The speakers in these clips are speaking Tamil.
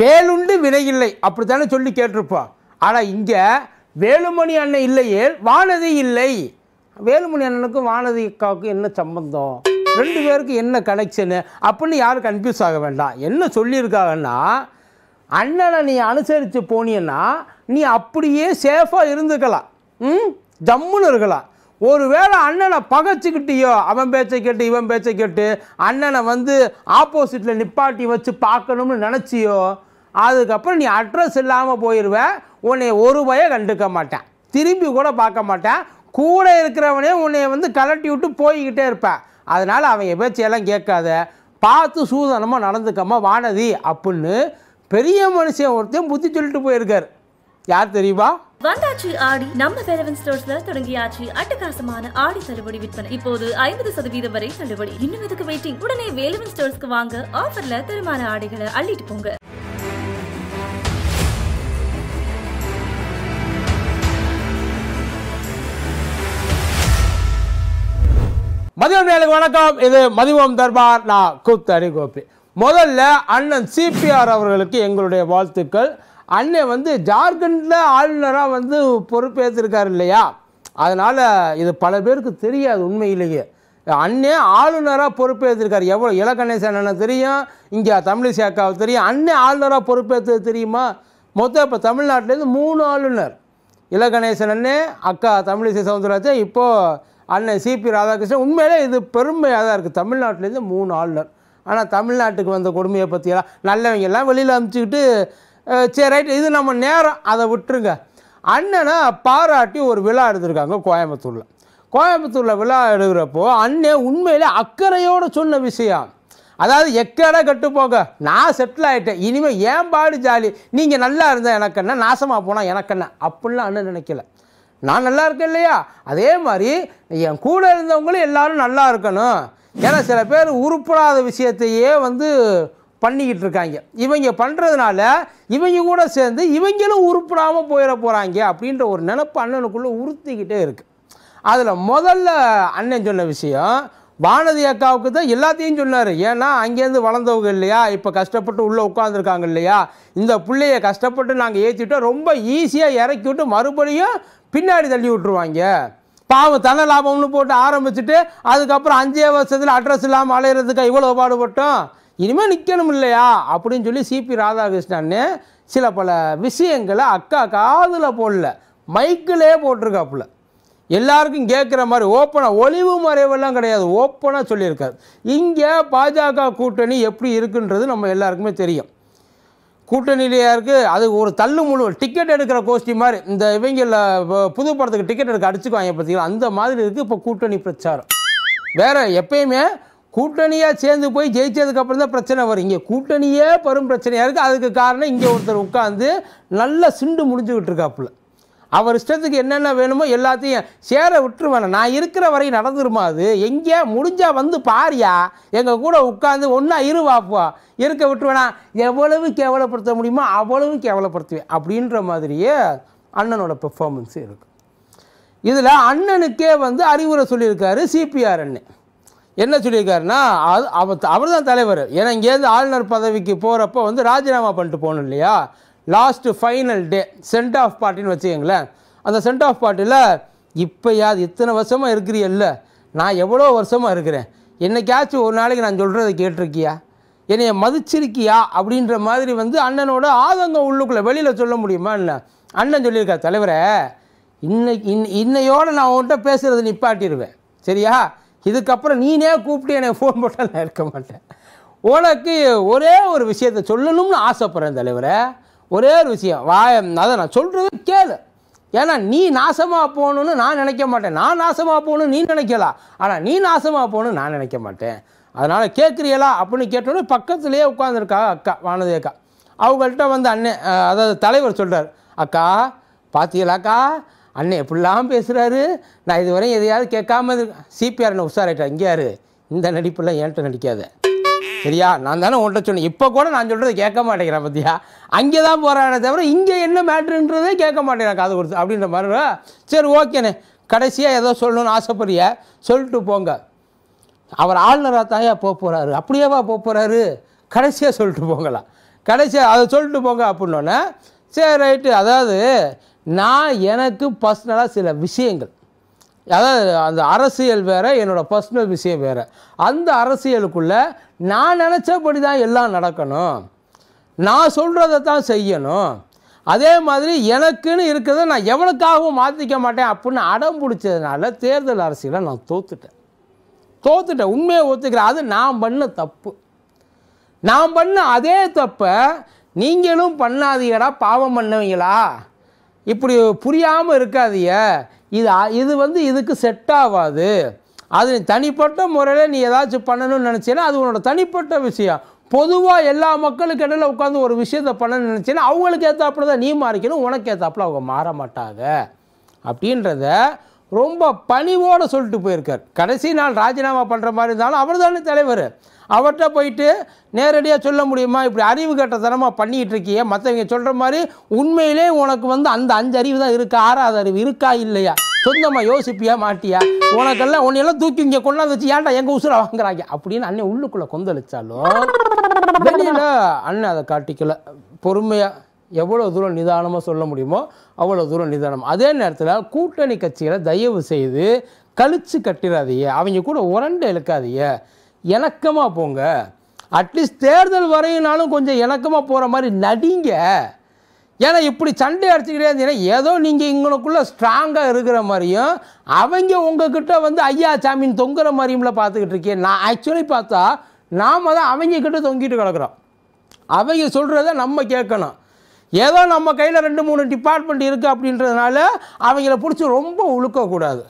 வேலுண்டு வினையில்லை அப்படி தானே சொல்லி கேட்டிருப்போம் ஆனால் இங்கே வேலுமணி அண்ணன் இல்லையே வானதி இல்லை வேலுமணி அண்ணனுக்கும் வானதி அக்காவுக்கும் என்ன சம்பந்தம் ரெண்டு பேருக்கு என்ன கனெக்ஷனு அப்படின்னு யாரும் கன்ஃபியூஸ் ஆக வேண்டாம் என்ன சொல்லியிருக்காங்கன்னா அண்ணனை நீ அனுசரித்து போனீன்னா நீ அப்படியே சேஃபாக இருந்துக்கலாம் ம் ஜம்முன்னு இருக்கலாம் ஒருவேளை அண்ணனை பகைச்சிக்கிட்டியோ அவன் பேச்சை கேட்டு இவன் பேச்சை கேட்டு அண்ணனை வந்து ஆப்போசிட்டில் நிப்பாட்டி வச்சு பார்க்கணும்னு நினச்சியோ அதுக்கப்புறம் நீ அட்ரஸ் இல்லாமல் போயிடுவேன் உன்னை ஒரு பய கண்டுக்க மாட்டேன் திரும்பி கூட பார்க்க மாட்டேன் கூட இருக்கிறவனே உன்னை வந்து கலட்டி விட்டு போய்கிட்டே இருப்பேன் அதனால் அவன் பேச்சையெல்லாம் கேட்காத பார்த்து சூதனமாக நடந்துக்கம்மா வானதி அப்படின்னு பெரிய மனுஷன் ஒருத்தன் புத்தி சொல்லிட்டு போயிருக்கார் யார் தெரியுமா வந்தாச்சு ஆடி நம்ம வேலவன் ஸ்டோர்ஸ்ல தொடங்கியாச்சு அட்டகாசமான ஆடி தள்ளுபடி விற்பனை இப்போது ஐம்பது சதவீதம் வரை தள்ளுபடி இன்னும் எதுக்கு வெயிட்டிங் உடனே வேலவன் ஸ்டோர்ஸ்க்கு வாங்க ஆஃபர்ல தருமான ஆடைகளை அள்ளிட்டு போங்க மதியம் நேருக்கு வணக்கம் இது மதிவம் தர்பார் நான் கூப்தரி கோபி முதல்ல அண்ணன் சிபிஆர் அவர்களுக்கு எங்களுடைய வாழ்த்துக்கள் அண்ணன் வந்து ஜார்க்கண்டில் ஆளுநராக வந்து பொறுப்பேற்றிருக்கார் இல்லையா அதனால் இது பல பேருக்கு தெரியாது உண்மையிலேயே அண்ணே ஆளுநராக பொறுப்பேற்றிருக்கார் எவ்வளோ இலக்கணேசன் அண்ணன் தெரியும் இங்கே தமிழிசை அக்காவை தெரியும் அண்ணே ஆளுநராக பொறுப்பேற்றது தெரியுமா மொத்தம் இப்போ தமிழ்நாட்டிலேருந்து மூணு ஆளுநர் இலகணேசன் அண்ணே அக்கா தமிழிசை சவுந்தரராஜன் இப்போது அண்ணன் சிபி ராதாகிருஷ்ணன் உண்மையிலே இது பெருமையாக தான் இருக்குது தமிழ்நாட்டிலேருந்து மூணு ஆளுநர் ஆனால் தமிழ்நாட்டுக்கு வந்த கொடுமையை பற்றியெல்லாம் நல்லவங்க எல்லாம் வெளியில் அமுச்சிக்கிட்டு சரி ரைட் இது நம்ம நேரம் அதை விட்டுருங்க அண்ணனை பாராட்டி ஒரு விழா எடுத்திருக்காங்க கோயம்புத்தூரில் கோயம்புத்தூரில் விழா எடுக்கிறப்போ அண்ணே உண்மையிலே அக்கறையோடு சொன்ன விஷயம் அதாவது எக்கட கட்டுப்போங்க நான் செட்டில் ஆகிட்டேன் இனிமேல் ஏன் பாடு ஜாலி நீங்கள் நல்லா இருந்தால் எனக்கென்ன நாசமாக போனால் எனக்கென்ன அப்படிலாம் அண்ணன் நினைக்கல நான் நல்லா இருக்கேன் இல்லையா அதே மாதிரி என் கூட இருந்தவங்களும் எல்லோரும் நல்லா இருக்கணும் ஏன்னா சில பேர் உருப்படாத விஷயத்தையே வந்து பண்ணிக்கிட்டு இருக்காங்க இவங்க பண்ணுறதுனால இவங்க கூட சேர்ந்து இவங்களும் உருப்பிடாமல் போயிட போகிறாங்க அப்படின்ற ஒரு நினப்பு அண்ணனுக்குள்ளே உறுத்திக்கிட்டே இருக்குது அதில் முதல்ல அண்ணன் சொன்ன விஷயம் வானதி அக்காவுக்கு தான் எல்லாத்தையும் சொன்னார் ஏன்னா அங்கேருந்து வளர்ந்தவங்க இல்லையா இப்போ கஷ்டப்பட்டு உள்ளே உட்காந்துருக்காங்க இல்லையா இந்த பிள்ளைய கஷ்டப்பட்டு நாங்கள் ஏற்றிட்டோம் ரொம்ப ஈஸியாக இறக்கி விட்டு மறுபடியும் பின்னாடி தள்ளி விட்ருவாங்க பாவம் தன லாபம்னு போட்டு ஆரம்பிச்சுட்டு அதுக்கப்புறம் அஞ்சே வருஷத்தில் அட்ரஸ் இல்லாமல் அலையிறதுக்கா இவ்வளோ பாடுபட்டோம் இனிமேல் நிற்கணும் இல்லையா அப்படின்னு சொல்லி சிபி ராதாகிருஷ்ணன் சில பல விஷயங்களை அக்கா காதில் போடல மைக்கிலே போட்டிருக்காப்புல எல்லாருக்கும் கேட்குற மாதிரி ஓப்பனாக ஒளிவு மறைவெல்லாம் கிடையாது ஓப்பனாக சொல்லியிருக்காரு இங்கே பாஜக கூட்டணி எப்படி இருக்குன்றது நம்ம எல்லாருக்குமே தெரியும் கூட்டணியிலேயே இருக்குது அது ஒரு தள்ளு முழு டிக்கெட் எடுக்கிற கோஷ்டி மாதிரி இந்த இவங்கள புது படத்துக்கு டிக்கெட் எடுக்க அடிச்சுக்குவாங்க பார்த்தீங்களா அந்த மாதிரி இருக்குது இப்போ கூட்டணி பிரச்சாரம் வேறு எப்பயுமே கூட்டணியாக சேர்ந்து போய் ஜெயித்ததுக்கப்புறம் தான் பிரச்சனை வரும் இங்கே கூட்டணியே பெரும் பிரச்சனையாக இருக்குது அதுக்கு காரணம் இங்கே ஒருத்தர் உட்காந்து நல்லா சிண்டு முடிஞ்சுக்கிட்டு இருக்காப்புல அவர் இஷ்டத்துக்கு என்னென்ன வேணுமோ எல்லாத்தையும் சேர விட்டுருவேன் நான் இருக்கிற வரை நடந்துருமா அது எங்கே முடிஞ்சால் வந்து பாரியா எங்கள் கூட உட்காந்து ஒன்றா இருவாப்பா இருக்க விட்டுருவேனா எவ்வளவு கேவலப்படுத்த முடியுமோ அவ்வளவு கேவலப்படுத்துவேன் அப்படின்ற மாதிரியே அண்ணனோட பெர்ஃபார்மன்ஸும் இருக்கும் இதில் அண்ணனுக்கே வந்து அறிவுரை சொல்லியிருக்காரு சிபிஆர் அண்ணன் என்ன சொல்லியிருக்காருன்னா அது அவர் அவர் தான் தலைவர் ஏன்னா இங்கேருந்து ஆளுநர் பதவிக்கு போகிறப்ப வந்து ராஜினாமா பண்ணிட்டு போகணும் இல்லையா last final day send off பார்ட்டின்னு வச்சுக்கோங்களேன் அந்த சென்ட் ஆஃப் பார்ட்டியில் இப்போயாவது இத்தனை வருஷமாக இல்லை நான் எவ்வளோ வருஷமாக இருக்கிறேன் என்னைக்காச்சும் ஒரு நாளைக்கு நான் சொல்கிறத கேட்டிருக்கியா என்னைய மதிச்சிருக்கியா அப்படின்ற மாதிரி வந்து அண்ணனோட ஆதங்கம் உள்ளுக்குள்ளே வெளியில் சொல்ல முடியுமா இல்லை அண்ணன் சொல்லியிருக்கார் தலைவரை இன்னை இன் இன்னையோடு நான் உன்கிட்ட பேசுகிறது நிப்பாட்டிடுவேன் சரியா இதுக்கப்புறம் நீனே கூப்பிட்டு என்னை ஃபோன் போட்டால் நான் இருக்க மாட்டேன் உனக்கு ஒரே ஒரு விஷயத்த சொல்லணும்னு ஆசைப்பட்றேன் தலைவரை ஒரே ஒரு விஷயம் வா அதை நான் சொல்கிறது கேளு ஏன்னா நீ நாசமாக போகணுன்னு நான் நினைக்க மாட்டேன் நான் நாசமாக போகணும்னு நீ நினைக்கலாம் ஆனால் நீ நாசமாக போகணும்னு நான் நினைக்க மாட்டேன் அதனால் கேட்குறீங்களா அப்படின்னு கேட்டோன்னே பக்கத்துலேயே உட்காந்துருக்கா அக்கா வானதி அக்கா அவங்கள்ட்ட வந்து அண்ணன் அதாவது தலைவர் சொல்கிறார் அக்கா பார்த்தீங்களாக்கா அண்ணன் எப்படிலாம் பேசுகிறாரு நான் இதுவரை எதையாவது கேட்காம சிபிஆர் என்ன இங்கே இங்கேயாரு இந்த நடிப்பெல்லாம் என்கிட்ட நடிக்காத சரியா நான் தானே உன்ட்ட சொன்னேன் இப்போ கூட நான் சொல்கிறத கேட்க மாட்டேங்கிறேன் பார்த்தியா அங்கே தான் போகிறானே தவிர இங்கே என்ன மேட்ருன்றதே கேட்க மாட்டேங்கிறா காது கொடுத்து அப்படின்ற மாதிரி சரி ஓகேண்ணே கடைசியாக ஏதோ சொல்லணும்னு ஆசைப்படுறிய சொல்லிட்டு போங்க அவர் ஆளுநராக தாயா போக போகிறாரு அப்படியேவா போக போகிறாரு கடைசியாக சொல்லிட்டு போங்களா கடைசியாக அதை சொல்லிட்டு போங்க அப்படின்னோன்னே சரி ரைட்டு அதாவது நான் எனக்கு பர்சனலாக சில விஷயங்கள் அதாவது அந்த அரசியல் வேறு என்னோடய பர்சனல் விஷயம் வேறு அந்த அரசியலுக்குள்ளே நான் நினச்சபடி தான் எல்லாம் நடக்கணும் நான் சொல்கிறத தான் செய்யணும் அதே மாதிரி எனக்குன்னு இருக்கிறத நான் எவனுக்காகவும் மாற்றிக்க மாட்டேன் அப்படின்னு அடம் பிடிச்சதுனால தேர்தல் அரசியலை நான் தோத்துட்டேன் தோத்துட்டேன் உண்மையை ஒத்துக்கிறேன் அது நான் பண்ண தப்பு நான் பண்ண அதே தப்பை நீங்களும் பண்ணாதீங்கடா பாவம் பண்ணவீங்களா இப்படி புரியாமல் இருக்காதிய இது இது வந்து இதுக்கு செட் ஆகாது அது தனிப்பட்ட முறையில் நீ ஏதாச்சும் பண்ணணும்னு நினச்சின்னா அது உன்னோட தனிப்பட்ட விஷயம் பொதுவாக எல்லா மக்களுக்கு இடையில் உட்காந்து ஒரு விஷயத்தை பண்ணணும்னு நினச்சின்னா அவங்களுக்கு ஏற்றாப்புல தான் நீ மாறிக்கணும் உனக்கு ஏற்றாப்புல அவங்க மாற மாட்டாங்க அப்படின்றத ரொம்ப பணிவோடு சொல்லிட்டு போயிருக்கார் கடைசி நாள் ராஜினாமா பண்ணுற மாதிரி இருந்தாலும் அவர் தானே தலைவர் அவர்கிட்ட போயிட்டு நேரடியாக சொல்ல முடியுமா இப்படி அறிவு கட்டத்தனமாக பண்ணிகிட்டு இருக்கியே மற்றவங்க சொல்கிற மாதிரி உண்மையிலே உனக்கு வந்து அந்த அஞ்சு அறிவு தான் இருக்கா ஆறாவது அறிவு இருக்கா இல்லையா சொந்தமாக யோசிப்பியா மாட்டியா உனக்கெல்லாம் உன்னையெல்லாம் தூக்கி இங்கே கொண்டாந்து வச்சு ஏன்டா எங்கள் உசுரை வாங்குறாங்க அப்படின்னு அண்ணன் உள்ளுக்குள்ளே கொந்தளிச்சாலும் வெளியில் அண்ணன் அதை காட்டிக்கல பொறுமையாக எவ்வளோ தூரம் நிதானமாக சொல்ல முடியுமோ அவ்வளோ தூரம் நிதானம் அதே நேரத்தில் கூட்டணி கட்சிகளை தயவு செய்து கழிச்சு கட்டிடாதீங்க அவங்க கூட உரண்டு இழுக்காதீங்க இணக்கமாக போங்க அட்லீஸ்ட் தேர்தல் வரையினாலும் கொஞ்சம் இணக்கமாக போகிற மாதிரி நடிங்க ஏன்னா இப்படி சண்டை அடிச்சுக்கிட்டே இருந்தீங்கன்னா ஏதோ நீங்கள் இங்களுக்குள்ளே ஸ்ட்ராங்காக இருக்கிற மாதிரியும் அவங்க உங்ககிட்ட வந்து ஐயா சாமின்னு தொங்குற மாதிரியும்ல பார்த்துக்கிட்டு இருக்கேன் நான் ஆக்சுவலி பார்த்தா நாம் தான் அவங்க கிட்டே தொங்கிட்டு கிடக்குறோம் அவங்க சொல்கிறத நம்ம கேட்கணும் ஏதோ நம்ம கையில் ரெண்டு மூணு டிபார்ட்மெண்ட் இருக்குது அப்படின்றதுனால அவங்கள பிடிச்சி ரொம்ப உழுக்கக்கூடாது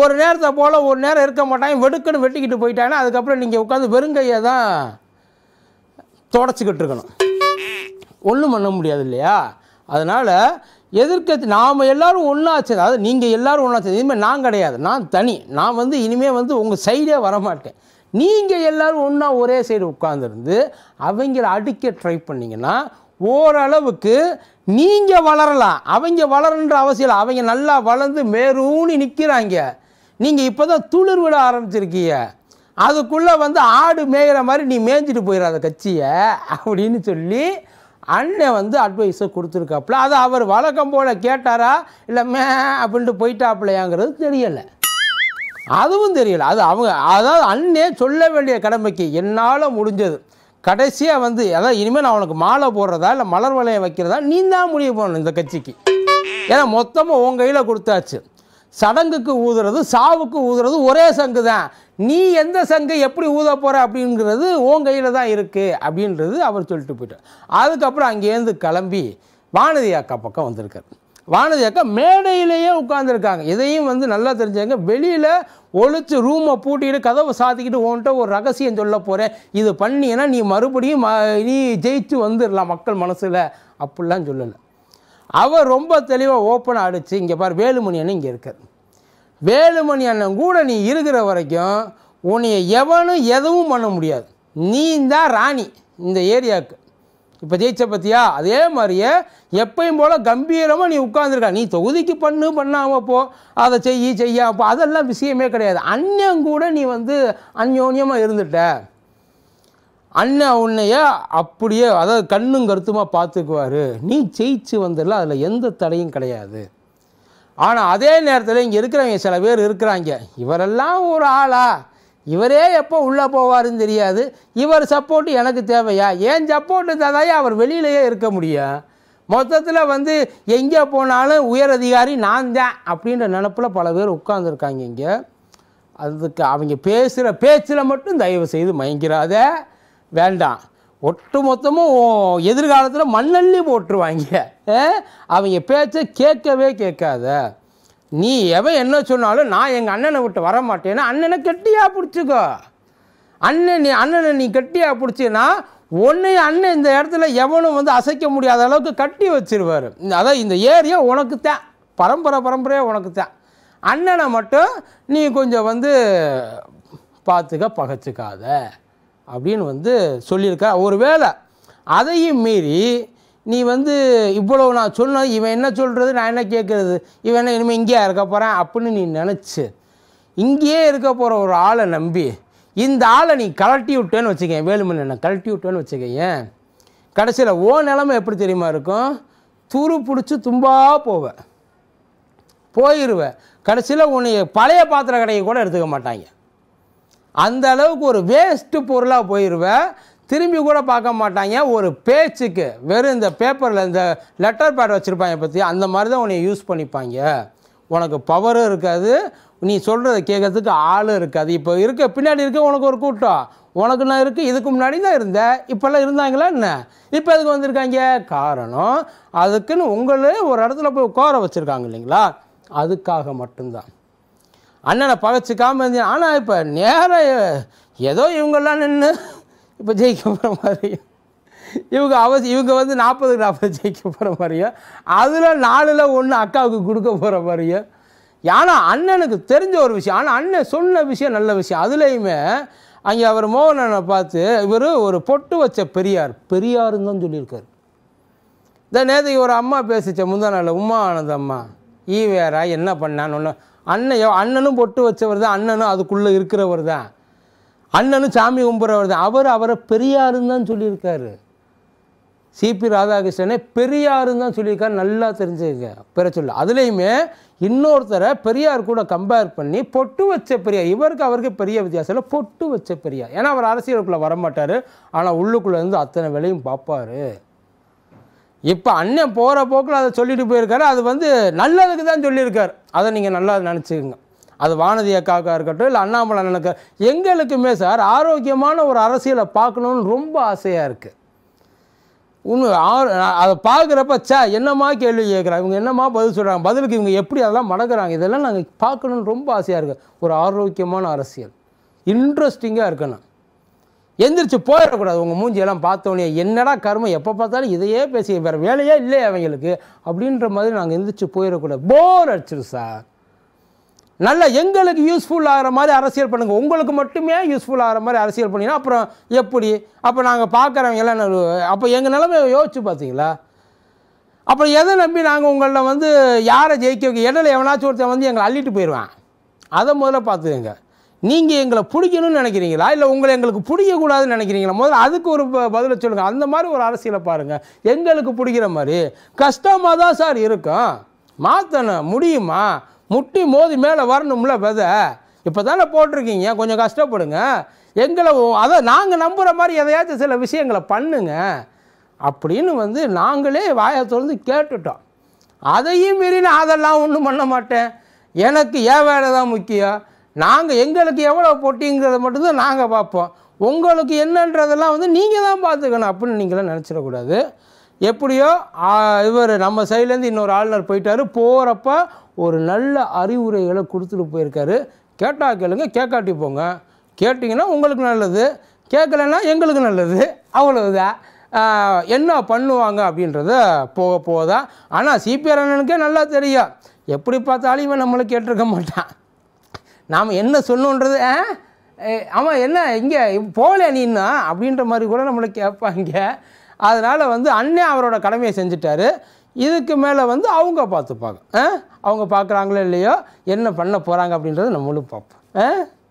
ஒரு நேரத்தை போல் ஒரு நேரம் இருக்க மாட்டாங்க வெடுக்குன்னு வெட்டிக்கிட்டு போயிட்டாங்கன்னா அதுக்கப்புறம் நீங்கள் உட்காந்து வெறுங்கையை தான் தொடச்சிக்கிட்டு இருக்கணும் ஒன்றும் பண்ண முடியாது இல்லையா அதனால் எதிர்க்க நாம் எல்லோரும் ஒன்றாச்சு அதாவது நீங்கள் எல்லோரும் ஒன்றாச்சு இனிமேல் நான் கிடையாது நான் தனி நான் வந்து இனிமேல் வந்து உங்கள் சைடே வரமாட்டேன் நீங்கள் எல்லோரும் ஒன்றா ஒரே சைடு உட்காந்துருந்து அவங்கள அடிக்க ட்ரை பண்ணிங்கன்னா ஓரளவுக்கு நீங்கள் வளரலாம் அவங்க வளரன்ற அவசியம் இல்லை அவங்க நல்லா வளர்ந்து மேரூனி நிற்கிறாங்க நீங்கள் இப்போ தான் துளிர் விட ஆரம்பிச்சிருக்கீங்க அதுக்குள்ளே வந்து ஆடு மேயிற மாதிரி நீ மேய்ஞ்சிட்டு போயிடாத கட்சியை அப்படின்னு சொல்லி அண்ணன் வந்து அட்வைஸை கொடுத்துருக்காப்புல அதை அவர் வழக்கம் போல் கேட்டாரா இல்லை மே அப்படின்ட்டு போயிட்டாப்புலையாங்கிறது தெரியலை அதுவும் தெரியல அது அவங்க அதாவது அண்ணே சொல்ல வேண்டிய கடமைக்கு என்னால் முடிஞ்சது கடைசியாக வந்து அதான் இனிமேல் நான் அவனுக்கு மாலை போடுறதா இல்லை மலர் வளையம் வைக்கிறதா நீ தான் முடிவு பண்ணணும் இந்த கட்சிக்கு ஏன்னா மொத்தமாக உன் கையில் கொடுத்தாச்சு சடங்குக்கு ஊதுறது சாவுக்கு ஊதுறது ஒரே சங்கு தான் நீ எந்த சங்கு எப்படி ஊத போகிற அப்படிங்கிறது உன் கையில் தான் இருக்குது அப்படின்றது அவர் சொல்லிட்டு போயிட்டார் அதுக்கப்புறம் அங்கேருந்து கிளம்பி வானதி அக்கா பக்கம் வந்திருக்கார் வானதி அக்கா மேடையிலேயே உட்காந்துருக்காங்க இதையும் வந்து நல்லா தெரிஞ்சாங்க வெளியில் ஒழிச்சு ரூமை பூட்டிக்கிட்டு கதவை சாத்திக்கிட்டு உன்ட்ட ஒரு ரகசியம் சொல்ல போகிறேன் இது பண்ணினா நீ மறுபடியும் நீ ஜெயிச்சு வந்துடலாம் மக்கள் மனசில் அப்படிலாம் சொல்லலை அவர் ரொம்ப தெளிவாக ஓப்பனாக ஆகிடுச்சு இங்கே பார் வேலுமணி அண்ணன் இங்கே இருக்கார் வேலுமணி அண்ணன் கூட நீ இருக்கிற வரைக்கும் உன்னை எவனும் எதுவும் பண்ண முடியாது நீ தான் ராணி இந்த ஏரியாவுக்கு இப்போ ஜெயிச்ச பற்றியா அதே மாதிரியே எப்பயும் போல் கம்பீரமாக நீ உட்காந்துருக்க நீ தொகுதிக்கு பண்ணு பண்ணாமல் போ அதை செய்யி செய்யா போ அதெல்லாம் விஷயமே கிடையாது அந்நன் கூட நீ வந்து அந்யோன்யமாக இருந்துட்ட அண்ணன் உன்னைய அப்படியே அதாவது கண்ணும் கருத்துமாக பார்த்துக்குவார் நீ ஜெயிச்சு வந்துடல அதில் எந்த தடையும் கிடையாது ஆனால் அதே நேரத்தில் இங்கே இருக்கிறவங்க சில பேர் இருக்கிறாங்க இவரெல்லாம் ஒரு ஆளா இவரே எப்போ உள்ளே போவாருன்னு தெரியாது இவர் சப்போர்ட் எனக்கு தேவையா ஏன் சப்போர்ட் இருந்தால் அவர் வெளியிலேயே இருக்க முடியும் மொத்தத்தில் வந்து எங்கே போனாலும் உயர் அதிகாரி நான் தான் அப்படின்ற நினப்பில் பல பேர் உட்காந்துருக்காங்க இங்கே அதுக்கு அவங்க பேசுகிற பேச்சில் மட்டும் தயவு செய்து மயங்கிறாத வேண்டாம் ஒட்டு மொத்தமும் எதிர்காலத்தில் மண்ணள்ளி போட்டுருவாங்க அவங்க பேச்சை கேட்கவே கேட்காத நீ எவன் என்ன சொன்னாலும் நான் எங்கள் அண்ணனை விட்டு வர மாட்டேன்னா அண்ணனை கெட்டியாக பிடிச்சிக்கோ அண்ணன் நீ அண்ணனை நீ கெட்டியாக பிடிச்சின்னா உன்னையும் அண்ணன் இந்த இடத்துல எவனும் வந்து அசைக்க முடியாத அளவுக்கு கட்டி வச்சிருவார் இந்த அதான் இந்த ஏரியா உனக்கு தான் பரம்பரை பரம்பரையாக உனக்கு தான் அண்ணனை மட்டும் நீ கொஞ்சம் வந்து பார்த்துக்க பகச்சிக்காத அப்படின்னு வந்து சொல்லியிருக்க ஒரு வேளை அதையும் மீறி நீ வந்து இவ்வளோ நான் சொன்ன இவன் என்ன சொல்கிறது நான் என்ன கேட்குறது இவன் என்ன இனிமேல் இங்கேயா இருக்க போகிறேன் அப்படின்னு நீ நினச்சி இங்கேயே இருக்க போகிற ஒரு ஆளை நம்பி இந்த ஆளை நீ கலட்டி விட்டேன்னு வச்சுக்கேன் வேலுமணி என்ன கலட்டி விட்டேன்னு வச்சுக்கேன் கடைசியில் ஓ நிலமை எப்படி தெரியுமா இருக்கும் துரு பிடிச்சி தும்பா போவேன் போயிடுவேன் கடைசியில் உன்னை பழைய பாத்திர கடையை கூட எடுத்துக்க மாட்டாங்க அந்த அளவுக்கு ஒரு வேஸ்ட்டு பொருளாக போயிடுவேன் திரும்பி கூட பார்க்க மாட்டாங்க ஒரு பேச்சுக்கு வெறும் இந்த பேப்பரில் இந்த லெட்டர் பேட் வச்சுருப்பாங்க பற்றி அந்த மாதிரி தான் உன்னை யூஸ் பண்ணிப்பாங்க உனக்கு பவரும் இருக்காது நீ சொல்கிறத கேட்கறதுக்கு ஆள் இருக்காது இப்போ இருக்க பின்னாடி இருக்க உனக்கு ஒரு கூட்டம் உனக்கு நான் இருக்குது இதுக்கு முன்னாடி தான் இருந்தேன் இப்போல்லாம் இருந்தாங்களா என்ன இப்போ அதுக்கு வந்திருக்காங்க காரணம் அதுக்குன்னு உங்களே ஒரு இடத்துல போய் கோர வச்சுருக்காங்க இல்லைங்களா அதுக்காக மட்டும்தான் அண்ணனை பகச்சிக்காமல் இருந்தேன் ஆனால் இப்போ நேரம் ஏதோ இவங்கெல்லாம் நின்று இப்போ ஜெயிக்க போகிற மாதிரியும் இவங்க அவசியம் இவங்க வந்து நாற்பதுக்கு நாற்பது ஜெயிக்க போகிற மாதிரியும் அதில் நாலில் ஒன்று அக்காவுக்கு கொடுக்க போகிற மாதிரியும் ஏன்னா அண்ணனுக்கு தெரிஞ்ச ஒரு விஷயம் ஆனால் அண்ணன் சொன்ன விஷயம் நல்ல விஷயம் அதுலேயுமே அங்கே அவர் மோகனனை பார்த்து இவர் ஒரு பொட்டு வச்ச பெரியார் பெரியாருங்கன்னு சொல்லியிருக்காரு இந்த நேற்று ஒரு அம்மா பேசிச்ச முந்தா உமா ஆனந்த அம்மா ஈ வேற என்ன பண்ணான்னு ஒன்று அண்ணன் அண்ணனும் பொட்டு வச்சவர் தான் அண்ணனும் அதுக்குள்ளே இருக்கிறவர் தான் அண்ணனும் சாமி கும்புறவர் தான் அவர் அவரை பெரியாருன்னு தான் சொல்லியிருக்காரு சிபி ராதாகிருஷ்ணனே பெரியாருன்னு தான் சொல்லியிருக்காரு நல்லா தெரிஞ்சுக்க பெற சொல்ல அதுலேயுமே இன்னொருத்தரை பெரியார் கூட கம்பேர் பண்ணி பொட்டு வச்ச பெரியார் இவருக்கு அவருக்கு பெரிய வித்தியாசம் இல்லை பொட்டு வச்ச பெரியார் ஏன்னா அவர் அரசியலுக்குள்ளே வரமாட்டார் ஆனால் உள்ளுக்குள்ளே இருந்து அத்தனை வேலையும் பார்ப்பார் இப்போ அண்ணன் போகிற போக்கில் அதை சொல்லிட்டு போயிருக்காரு அது வந்து நல்லதுக்கு தான் சொல்லியிருக்கார் அதை நீங்கள் நல்லா நினச்சிக்கோங்க அது வானதி அக்காவுக்காக இருக்கட்டும் இல்லை அண்ணாமலை அண்ணனுக்கு எங்களுக்குமே சார் ஆரோக்கியமான ஒரு அரசியலை பார்க்கணுன்னு ரொம்ப ஆசையாக இருக்குது உண்மை அதை பார்க்குறப்ப சே என்னம்மா கேள்வி கேட்குறாங்க இவங்க என்னம்மா பதில் சொல்கிறாங்க பதிலுக்கு இவங்க எப்படி அதெல்லாம் மடக்கிறாங்க இதெல்லாம் நாங்கள் பார்க்கணுன்னு ரொம்ப ஆசையாக இருக்குது ஒரு ஆரோக்கியமான அரசியல் இன்ட்ரெஸ்டிங்காக இருக்கணும் எந்திரிச்சு போயிடக்கூடாது உங்கள் மூஞ்சியெல்லாம் பார்த்தோன்னே என்னடா கருமை எப்போ பார்த்தாலும் இதையே பேசி வேறு வேலையே இல்லையே அவங்களுக்கு அப்படின்ற மாதிரி நாங்கள் எந்திரிச்சு போயிடக்கூடாது போர் அடிச்சிரு சார் நல்ல எங்களுக்கு யூஸ்ஃபுல் ஆகிற மாதிரி அரசியல் பண்ணுங்கள் உங்களுக்கு மட்டுமே யூஸ்ஃபுல் ஆகிற மாதிரி அரசியல் பண்ணிங்கன்னா அப்புறம் எப்படி அப்போ நாங்கள் பார்க்குறவங்க எல்லாம் அப்போ எங்கள் நிலமை யோசிச்சு பார்த்தீங்களா அப்புறம் எதை நம்பி நாங்கள் உங்களில் வந்து யாரை ஜெயிக்க வைக்க இடையில எவனாச்சும் ஒருத்தன் வந்து எங்களை அள்ளிட்டு போயிடுவான் அதை முதல்ல பார்த்துக்கோங்க நீங்கள் எங்களை பிடிக்கணும்னு நினைக்கிறீங்களா இல்லை உங்களை எங்களுக்கு பிடிக்கக்கூடாதுன்னு நினைக்கிறீங்களா முதல்ல அதுக்கு ஒரு பதிலை சொல்லுங்கள் அந்த மாதிரி ஒரு அரசியலை பாருங்கள் எங்களுக்கு பிடிக்கிற மாதிரி கஷ்டமாக தான் சார் இருக்கும் மாற்றணும் முடியுமா முட்டி மோதி மேலே வரணும்ல விதை இப்போ தானே போட்டிருக்கீங்க கொஞ்சம் கஷ்டப்படுங்க எங்களை அதை நாங்கள் நம்புகிற மாதிரி எதையாச்சும் சில விஷயங்களை பண்ணுங்க அப்படின்னு வந்து நாங்களே வாயை தொடர்ந்து கேட்டுட்டோம் அதையும் மீறி நான் அதெல்லாம் ஒன்றும் பண்ண மாட்டேன் எனக்கு ஏன் வேலை தான் முக்கியம் நாங்கள் எங்களுக்கு எவ்வளோ போட்டிங்கிறத மட்டும்தான் நாங்கள் பார்ப்போம் உங்களுக்கு என்னன்றதெல்லாம் வந்து நீங்கள் தான் பார்த்துக்கணும் அப்படின்னு நீங்களாம் நினச்சிடக்கூடாது எப்படியோ இவர் நம்ம சைட்லேருந்து இன்னொரு ஆளுநர் போயிட்டார் போகிறப்ப ஒரு நல்ல அறிவுரைகளை கொடுத்துட்டு போயிருக்காரு கேட்டா கேளுங்க கேட்காட்டி போங்க கேட்டிங்கன்னா உங்களுக்கு நல்லது கேட்கலன்னா எங்களுக்கு நல்லது அவ்வளவுதான் என்ன பண்ணுவாங்க அப்படின்றத போக போக தான் ஆனால் சிபிஆர் அண்ணனுக்கே நல்லா தெரியும் எப்படி பார்த்தாலும் இவன் நம்மளை கேட்டிருக்க மாட்டான் நாம் என்ன சொல்லணுன்றது ஆமாம் என்ன இங்கே போகல நீன்னா அப்படின்ற மாதிரி கூட நம்மளை கேட்பாங்க அதனால் வந்து அண்ணே அவரோட கடமையை செஞ்சுட்டாரு இதுக்கு மேலே வந்து அவங்க பார்த்துப்பாங்க அவங்க பார்க்குறாங்களோ இல்லையோ என்ன பண்ண போகிறாங்க அப்படின்றத நம்மளும் பார்ப்போம்